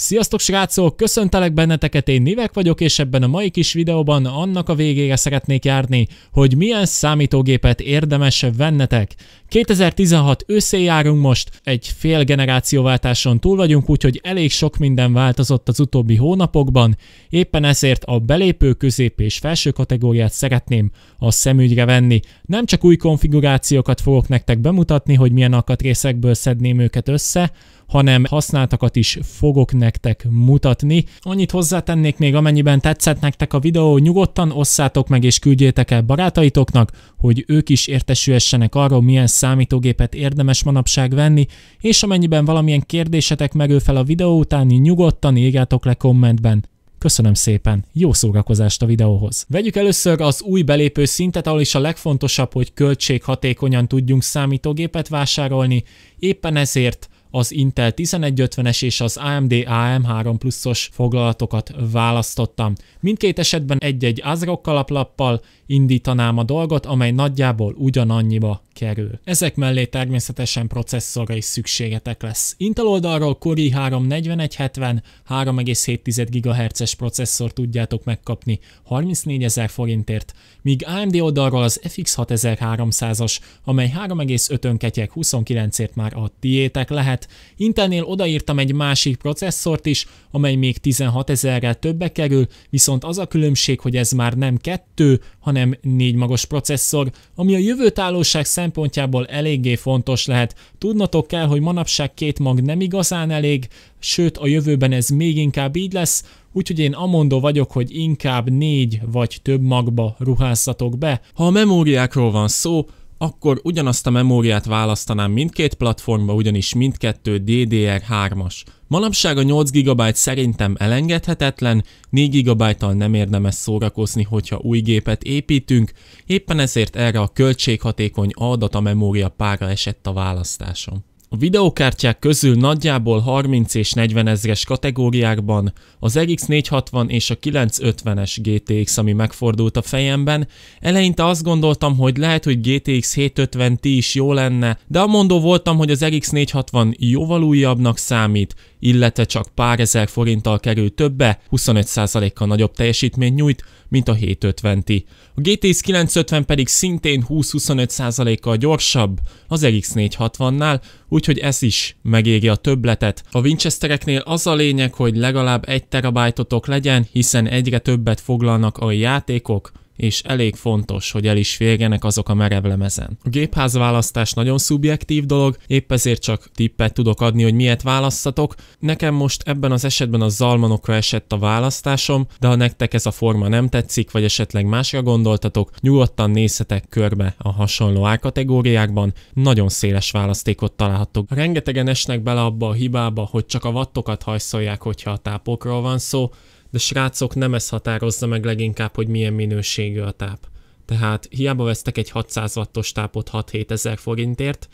Sziasztok srácok, köszöntelek benneteket, én Nivek vagyok, és ebben a mai kis videóban annak a végére szeretnék járni, hogy milyen számítógépet érdemes vennetek. 2016 őszén járunk most, egy fél generációváltáson túl vagyunk, úgyhogy elég sok minden változott az utóbbi hónapokban, éppen ezért a belépő, közép és felső kategóriát szeretném a szemügyre venni. Nem csak új konfigurációkat fogok nektek bemutatni, hogy milyen alkatrészekből szedném őket össze, hanem használtakat is fogok nektek mutatni. Annyit hozzátennék még, amennyiben tetszett nektek a videó, nyugodtan osszátok meg és küldjétek el barátaitoknak, hogy ők is értesülhessenek arról, milyen számítógépet érdemes manapság venni, és amennyiben valamilyen kérdésetek merül fel a videó utáni, nyugodtan írjátok le kommentben. Köszönöm szépen, jó szórakozást a videóhoz! Vegyük először az új belépő szintet, ahol is a legfontosabb, hogy költséghatékonyan tudjunk számítógépet vásárolni, éppen ezért az Intel 1150-es és az AMD AM3 pluszos foglalatokat választottam. Mindkét esetben egy-egy ASRock alaplappal indítanám a dolgot, amely nagyjából ugyanannyiba kerül. Ezek mellé természetesen processzorra is szükségetek lesz. Intel oldalról Core i3 4170 3,7 GHz-es processzor tudjátok megkapni 34 ezer forintért, míg AMD oldalról az FX 6300-as, amely 3,5-ön 29-ért már a tiétek lehet, órát. Intelnél odaírtam egy másik processzort is, amely még 16 ezerrel többe kerül, viszont az a különbség, hogy ez már nem kettő, hanem négy magos processzor, ami a jövőtállóság szempontjából eléggé fontos lehet. Tudnotok kell, hogy manapság két mag nem igazán elég, sőt a jövőben ez még inkább így lesz, úgyhogy én amondó vagyok, hogy inkább négy vagy több magba ruházzatok be. Ha a memóriákról van szó, akkor ugyanazt a memóriát választanám mindkét platformba, ugyanis mindkettő DDR3-as. Manapság a 8 GB szerintem elengedhetetlen, 4 GB-tal nem érdemes szórakozni, hogyha új gépet építünk, éppen ezért erre a költséghatékony adatamemória pára esett a választásom. A videokártyák közül nagyjából 30 és 40 ezres kategóriákban az RX 460 és a 950-es GTX, ami megfordult a fejemben. Eleinte azt gondoltam, hogy lehet, hogy GTX 750 Ti is jó lenne, de mondó voltam, hogy az RX 460 jóval újabbnak számít, illetve csak pár ezer forinttal kerül többe, 25%-kal nagyobb teljesítmény nyújt, mint a 750-ti. A GTX 950 pedig szintén 20-25%-kal gyorsabb az RX 460-nál, úgyhogy ez is megéri a többletet. A Winchestereknél az a lényeg, hogy legalább 1 terabájtotok legyen, hiszen egyre többet foglalnak a játékok, és elég fontos, hogy el is férjenek azok a merev lemezen. A választás nagyon szubjektív dolog, épp ezért csak tippet tudok adni, hogy miért választatok. Nekem most ebben az esetben a zalmanokra esett a választásom, de ha nektek ez a forma nem tetszik, vagy esetleg másra gondoltatok, nyugodtan nézhetek körbe a hasonló árkategóriákban, nagyon széles választékot találhatok. Rengetegen esnek bele abba a hibába, hogy csak a vattokat hajszolják, hogyha a tápokról van szó, de srácok nem ez határozza meg leginkább, hogy milyen minőségű a táp. Tehát hiába vesztek egy 600 wattos tápot 6-7 ezer forintért,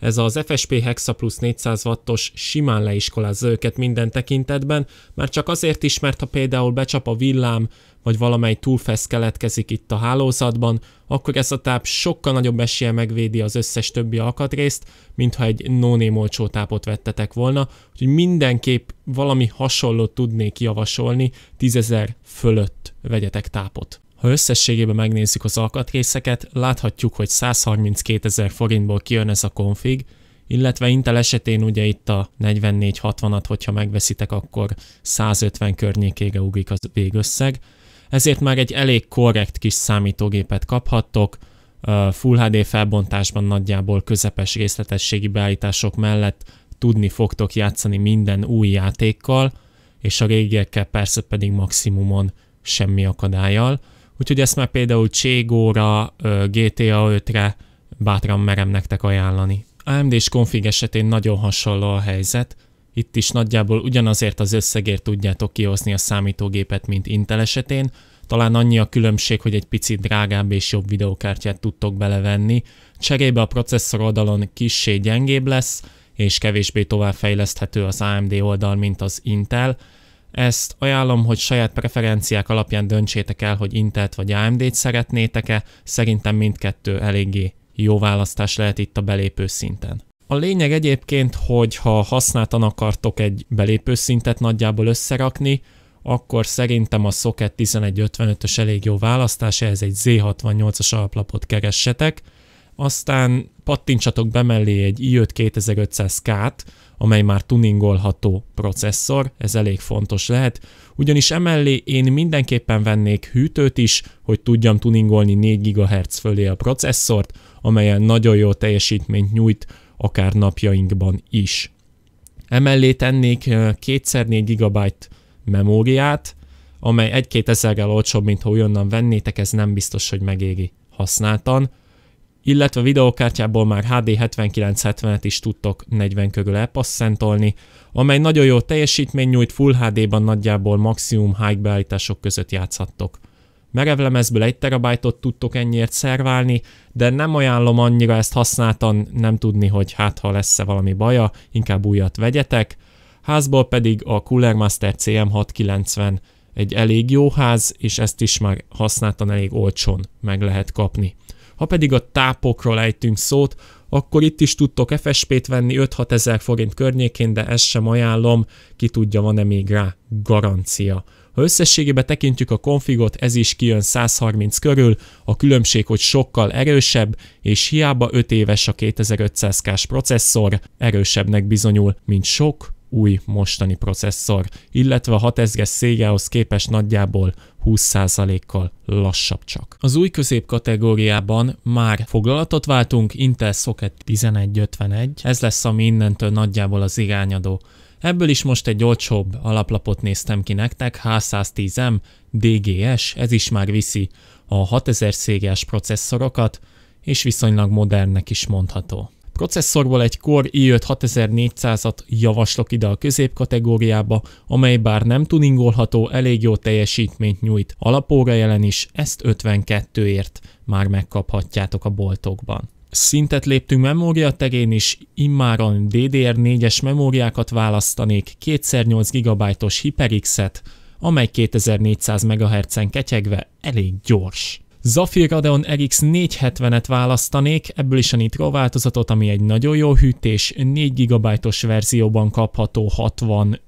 ez az FSP Hexa Plus 400 wattos simán leiskolázza őket minden tekintetben, már csak azért is, mert ha például becsap a villám, vagy valamely túlfesz keletkezik itt a hálózatban, akkor ez a táp sokkal nagyobb esélye megvédi az összes többi alkatrészt, mintha egy no olcsó tápot vettetek volna, úgyhogy mindenképp valami hasonlót tudnék javasolni, 10.000 fölött vegyetek tápot. Ha összességében megnézzük az alkatrészeket, láthatjuk, hogy 132 ezer forintból kijön ez a config, illetve Intel esetén ugye itt a 4460-at, hogyha megveszitek, akkor 150 környékére ugrik az végösszeg. Ezért már egy elég korrekt kis számítógépet kaphattok, Full HD felbontásban nagyjából közepes részletességi beállítások mellett tudni fogtok játszani minden új játékkal, és a régiekkel persze pedig maximumon semmi akadályjal. Úgyhogy ezt már például Cségóra, GTA 5-re bátran merem nektek ajánlani. AMD-s konfig esetén nagyon hasonló a helyzet, itt is nagyjából ugyanazért az összegért tudjátok kihozni a számítógépet, mint Intel esetén, talán annyi a különbség, hogy egy picit drágább és jobb videokártyát tudtok belevenni, cserébe a processzor oldalon kissé gyengébb lesz, és kevésbé továbbfejleszthető az AMD oldal, mint az Intel, ezt ajánlom, hogy saját preferenciák alapján döntsétek el, hogy Intelt vagy AMD-t szeretnétek-e, szerintem mindkettő eléggé jó választás lehet itt a belépő szinten. A lényeg egyébként, hogy ha használtan akartok egy belépő szintet nagyjából összerakni, akkor szerintem a Socket 1155-ös elég jó választás, ehhez egy Z68-as alaplapot keressetek, aztán pattintsatok be mellé egy i5 2500K-t, amely már tuningolható processzor, ez elég fontos lehet, ugyanis emellé én mindenképpen vennék hűtőt is, hogy tudjam tuningolni 4 GHz fölé a processzort, amelyen nagyon jó teljesítményt nyújt, akár napjainkban is. Emellé tennék 2x4 GB memóriát, amely 1-2 ezerrel olcsóbb, mint ha olyannan vennétek, ez nem biztos, hogy megéri használtan, illetve videókártyából már HD 7970-et is tudtok 40 körül elpasszentolni, amely nagyon jó teljesítmény nyújt Full HD-ban nagyjából maximum high beállítások között játszhattok. Merevlemezből 1 terabájtot tudtok ennyiért szerválni, de nem ajánlom annyira ezt használtan, nem tudni, hogy hát ha lesz-e valami baja, inkább újat vegyetek. Házból pedig a Cooler Master CM690 egy elég jó ház, és ezt is már használtan elég olcsón meg lehet kapni. Ha pedig a tápokról ejtünk szót, akkor itt is tudtok FSP-t venni 5-6 ezer forint környékén, de ezt sem ajánlom, ki tudja, van-e még rá garancia. Ha összességében tekintjük a konfigot, ez is kijön 130 körül, a különbség, hogy sokkal erősebb, és hiába 5 éves a 2500K-s processzor, erősebbnek bizonyul, mint sok új mostani processzor, illetve a 6000-es képes képest nagyjából 20%-kal lassabb csak. Az új közép kategóriában már foglalatot váltunk, Intel Socket 1151, ez lesz ami innentől nagyjából az irányadó. Ebből is most egy olcsóbb alaplapot néztem ki nektek, H110M, DGS, ez is már viszi a 6000 szériás processzorokat, és viszonylag modernnek is mondható. Processzorból egy Core i5 6400-at javaslok ide a középkategóriába, amely bár nem tuningolható, elég jó teljesítményt nyújt. Alapóra jelen is, ezt 52-ért már megkaphatjátok a boltokban. Szintet léptünk memória terén is, immáron DDR4-es memóriákat választanék, 2x8 GB-os HyperX-et, amely 2400 MHz-en ketyegve elég gyors. Zafir Radeon RX 470-et választanék, ebből is a Nitro változatot, ami egy nagyon jó hűtés, 4 GB-os verzióban kapható 65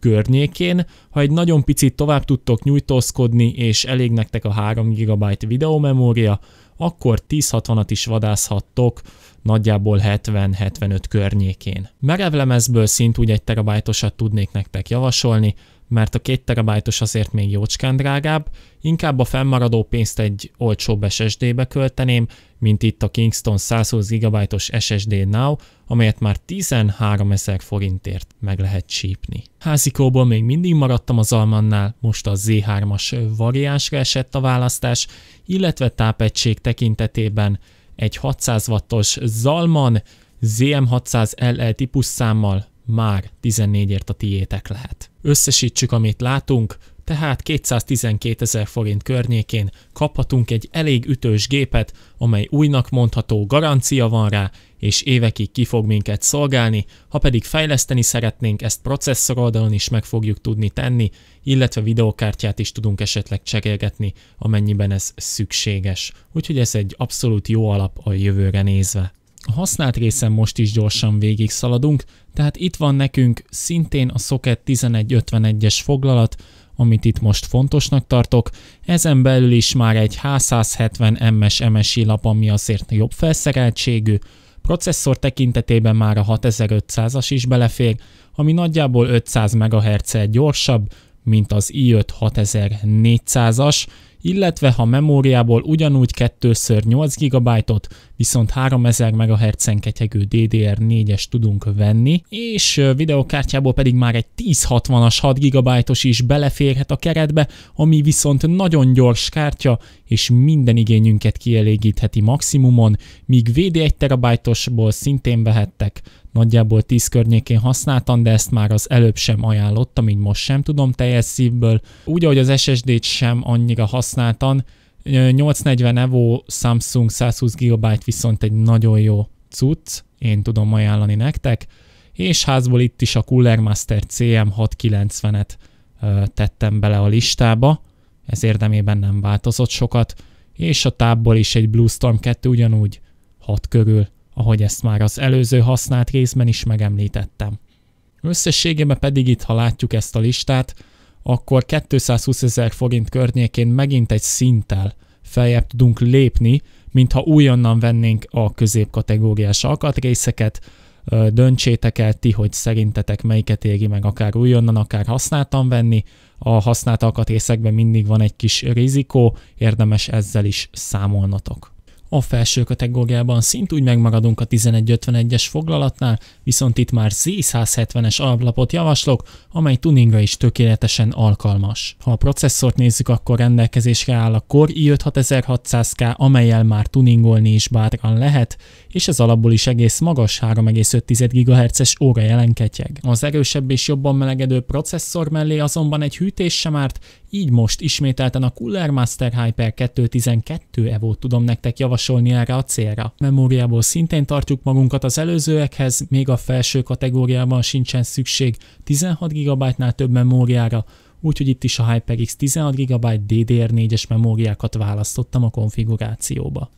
környékén. Ha egy nagyon picit tovább tudtok nyújtózkodni, és elég nektek a 3 GB videómemória, akkor 1060-at is vadászhattok, nagyjából 70-75 környékén. Merevlemezből szintúgy egy terabájtosat tudnék nektek javasolni, mert a 2 terabájtos azért még jócskán drágább, inkább a fennmaradó pénzt egy olcsóbb SSD-be költeném, mint itt a Kingston 120 GB-os SSD Now, amelyet már 13 ezer forintért meg lehet csípni. Házikóból még mindig maradtam az Almannál, most a Z3-as variánsra esett a választás, illetve tápegység tekintetében egy 600 wattos Zalman ZM600 LL típus számmal már 14-ért a tiétek lehet. Összesítsük, amit látunk, tehát 212 ezer forint környékén kaphatunk egy elég ütős gépet, amely újnak mondható garancia van rá, és évekig ki fog minket szolgálni, ha pedig fejleszteni szeretnénk, ezt processzor oldalon is meg fogjuk tudni tenni, illetve videokártyát is tudunk esetleg cserélgetni, amennyiben ez szükséges. Úgyhogy ez egy abszolút jó alap a jövőre nézve. A használt részen most is gyorsan végig szaladunk, tehát itt van nekünk szintén a Socket 1151-es foglalat, amit itt most fontosnak tartok. Ezen belül is már egy H170MS MSI lap, ami azért jobb felszereltségű, Processzor tekintetében már a 6500-as is belefér, ami nagyjából 500 mhz gyorsabb, mint az i5 6400-as, illetve ha memóriából ugyanúgy 2x8 GB-ot, viszont 3000 MHz-en ketyegő DDR4-es tudunk venni, és videokártyából pedig már egy 1060-as 6 GB-os is beleférhet a keretbe, ami viszont nagyon gyors kártya, és minden igényünket kielégítheti maximumon, míg VD 1 tb szintén vehettek, nagyjából 10 környékén használtam, de ezt már az előbb sem ajánlottam, így most sem tudom teljes szívből. Úgy, ahogy az SSD-t sem annyira használtam, 840 Evo Samsung 120 GB viszont egy nagyon jó cucc, én tudom ajánlani nektek, és házból itt is a Cooler Master CM690-et tettem bele a listába, ez érdemében nem változott sokat, és a tábból is egy Blue Storm 2 ugyanúgy 6 körül, ahogy ezt már az előző használt részben is megemlítettem. Összességében pedig itt, ha látjuk ezt a listát, akkor 220 ezer forint környékén megint egy szinttel feljebb tudunk lépni, mintha újonnan vennénk a középkategóriás alkatrészeket, döntsétek el ti, hogy szerintetek melyiket éri meg akár újonnan, akár használtan venni. A használt alkatrészekben mindig van egy kis rizikó, érdemes ezzel is számolnotok. A felső kategóriában szint úgy megmaradunk a 1151-es foglalatnál, viszont itt már Z170-es alaplapot javaslok, amely tuningra is tökéletesen alkalmas. Ha a processzort nézzük, akkor rendelkezésre áll a Core i5-6600K, amelyel már tuningolni is bátran lehet, és ez alapból is egész magas 3,5 GHz-es óra jelenketjeg. Az erősebb és jobban melegedő processzor mellé azonban egy hűtés sem árt, így most ismételten a Cooler Master Hyper 212 evo tudom nektek javasolni erre a célra. Memóriából szintén tartjuk magunkat az előzőekhez, még a felső kategóriában sincsen szükség 16 GB-nál több memóriára, úgyhogy itt is a HyperX 16 GB DDR4-es memóriákat választottam a konfigurációba.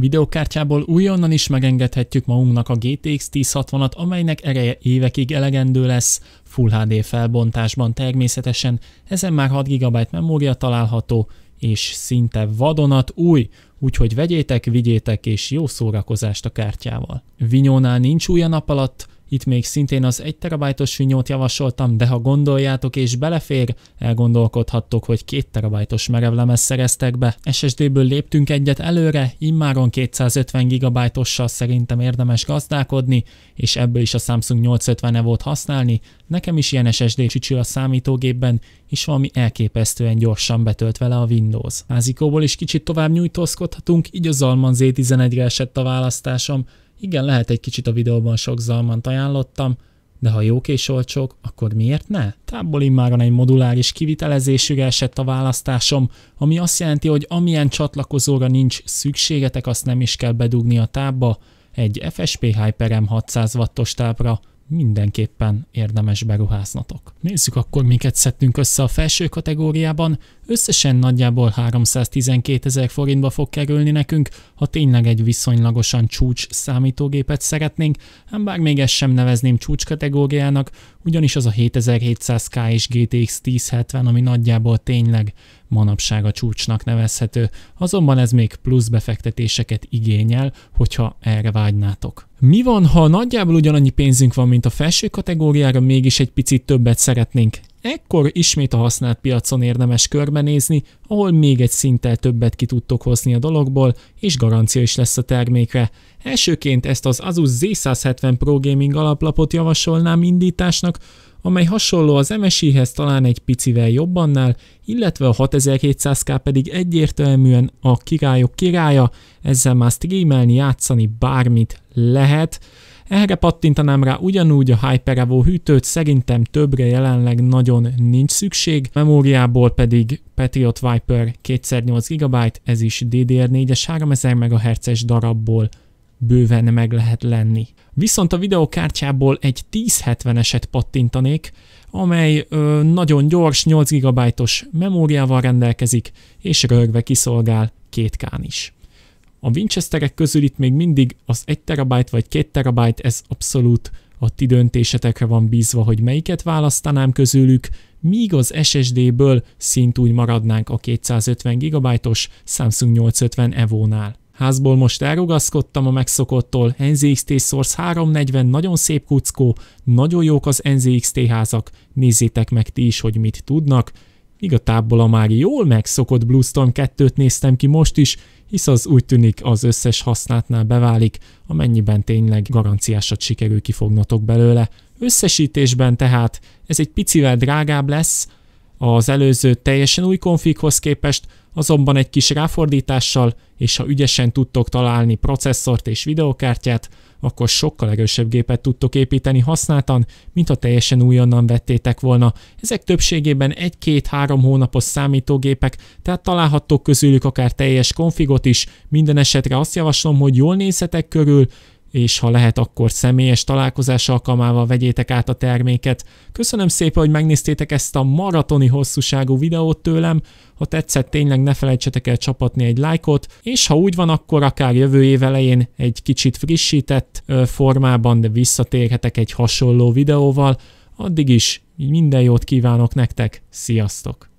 Videokártyából újonnan is megengedhetjük magunknak a GTX 1060-at, amelynek ereje évekig elegendő lesz, Full HD felbontásban természetesen, ezen már 6 GB memória található, és szinte vadonat új, úgyhogy vegyétek, vigyétek és jó szórakozást a kártyával. Vinyónál nincs új a nap alatt, itt még szintén az 1 terabajtos vinyót javasoltam, de ha gondoljátok és belefér, elgondolkodhattok, hogy 2 terabajtos merevlemez szereztek be. SSD-ből léptünk egyet előre, immáron 250 gigabajtossal szerintem érdemes gazdálkodni, és ebből is a Samsung 850 e volt használni, nekem is ilyen SSD csücsül a számítógépben, és valami elképesztően gyorsan betölt vele a Windows. Házikóból is kicsit tovább nyújtózkodhatunk, így az Alman Z11-re esett a választásom, igen, lehet egy kicsit a videóban sok zalmant ajánlottam, de ha jók és olcsók, akkor miért ne? Távol immáron egy moduláris kivitelezésűre esett a választásom, ami azt jelenti, hogy amilyen csatlakozóra nincs szükségetek, azt nem is kell bedugni a tábba, egy FSP Hyper M600 wattos tápra, mindenképpen érdemes beruháznatok. Nézzük akkor, minket szedtünk össze a felső kategóriában. Összesen nagyjából 312 ezer forintba fog kerülni nekünk, ha tényleg egy viszonylagosan csúcs számítógépet szeretnénk, ám bár még ezt sem nevezném csúcs kategóriának, ugyanis az a 7700K és GTX 1070, ami nagyjából tényleg manapság a csúcsnak nevezhető, azonban ez még plusz befektetéseket igényel, hogyha erre vágynátok. Mi van, ha nagyjából ugyanannyi pénzünk van, mint a felső kategóriára, mégis egy picit többet szeretnénk Ekkor ismét a használt piacon érdemes körbenézni, ahol még egy szinttel többet ki tudtok hozni a dologból, és garancia is lesz a termékre. Elsőként ezt az Asus Z170 Pro Gaming alaplapot javasolnám indításnak, amely hasonló az MSI-hez talán egy picivel jobbannál, illetve a 6700K pedig egyértelműen a királyok királya, ezzel már streamelni, játszani bármit lehet. Erre pattintanám rá ugyanúgy a Hyper-Evo hűtőt, szerintem többre jelenleg nagyon nincs szükség, memóriából pedig Patriot Viper 2x8 GB, ez is DDR4-es 3000 MHz-es darabból bőven meg lehet lenni. Viszont a videokártyából egy 1070-eset pattintanék, amely ö, nagyon gyors, 8 GB-os memóriával rendelkezik, és rögve kiszolgál 2K-n is. A Winchesterek közül itt még mindig az 1 terabyte vagy 2 terabyte, ez abszolút a ti döntésetekre van bízva, hogy melyiket választanám közülük, míg az SSD-ből szint úgy maradnánk a 250 GB-os Samsung 850 Evo-nál. Házból most elrugaszkodtam a megszokottól, NZXT Source 340 nagyon szép kuckó, nagyon jók az NZXT házak, nézzétek meg ti is, hogy mit tudnak, míg a tábból a már jól megszokott Bluestorm 2-t néztem ki most is, hisz az úgy tűnik az összes hasznátnál beválik, amennyiben tényleg garanciásat sikerül kifognatok belőle. Összesítésben tehát ez egy picivel drágább lesz az előző teljesen új konfighoz képest, azonban egy kis ráfordítással, és ha ügyesen tudtok találni processzort és videokártyát, akkor sokkal erősebb gépet tudtok építeni használtan, mint ha teljesen újonnan vettétek volna. Ezek többségében 1-2-3 hónapos számítógépek, tehát találhattok közülük akár teljes konfigot is, minden esetre azt javaslom, hogy jól nézzetek körül, és ha lehet, akkor személyes találkozás alkalmával vegyétek át a terméket. Köszönöm szépen, hogy megnéztétek ezt a maratoni hosszúságú videót tőlem, ha tetszett, tényleg ne felejtsetek el csapatni egy lájkot, és ha úgy van, akkor akár jövő év elején egy kicsit frissített formában, de visszatérhetek egy hasonló videóval. Addig is minden jót kívánok nektek, sziasztok!